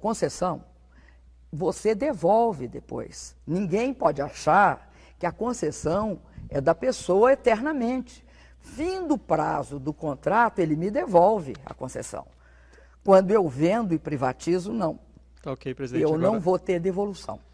Concessão, você devolve depois. Ninguém pode achar que a concessão é da pessoa eternamente. Fim do prazo do contrato, ele me devolve a concessão. Quando eu vendo e privatizo, não. Tá ok, presidente. Eu Agora... não vou ter devolução.